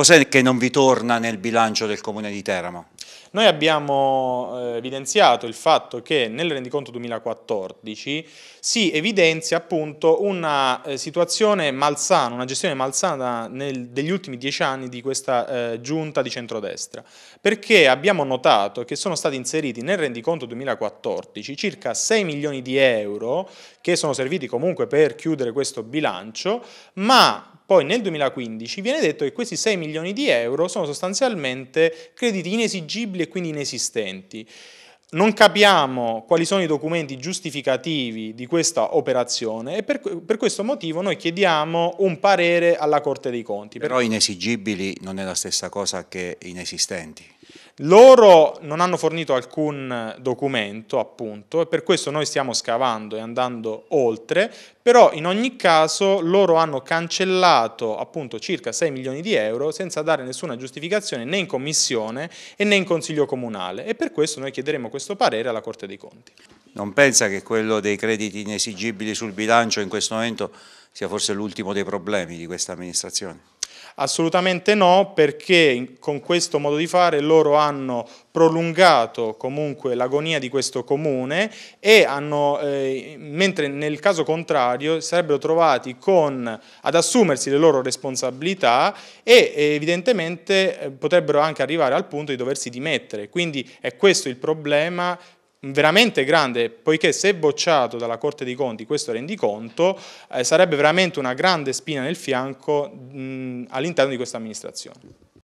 Cos'è che non vi torna nel bilancio del Comune di Teramo? Noi abbiamo eh, evidenziato il fatto che nel rendiconto 2014 si evidenzia appunto una eh, situazione malsana, una gestione malsana nel, degli ultimi dieci anni di questa eh, giunta di centrodestra, perché abbiamo notato che sono stati inseriti nel rendiconto 2014 circa 6 milioni di euro che sono serviti comunque per chiudere questo bilancio, ma poi nel 2015 viene detto che questi 6 milioni di euro sono sostanzialmente crediti inesigibili e quindi inesistenti. Non capiamo quali sono i documenti giustificativi di questa operazione e per, per, questo motivo noi chiediamo un parere alla Corte dei Conti. Però inesigibili non è la stessa cosa che inesistenti. Loro non hanno fornito alcun documento, appunto, e per questo noi stiamo scavando e andando oltre, però in ogni caso loro hanno cancellato appunto circa 6 milioni di euro senza dare nessuna giustificazione né in commissione e né in consiglio comunale e per questo noi chiederemo questo parere alla Corte dei Conti. Non pensa che quello dei crediti inesigibili sul bilancio in questo momento sia forse l'ultimo dei problemi di questa amministrazione? Assolutamente no, perché con questo modo di fare loro hanno prolungato comunque l'agonia di questo comune e hanno, eh, mentre nel caso contrario sarebbero trovati con, ad assumersi le loro responsabilità e evidentemente eh, potrebbero anche arrivare al punto di doversi dimettere. Quindi è questo il problema veramente grande, poiché se bocciato dalla Corte dei Conti questo rendiconto, eh, sarebbe veramente una grande spina nel fianco all'interno di questa amministrazione.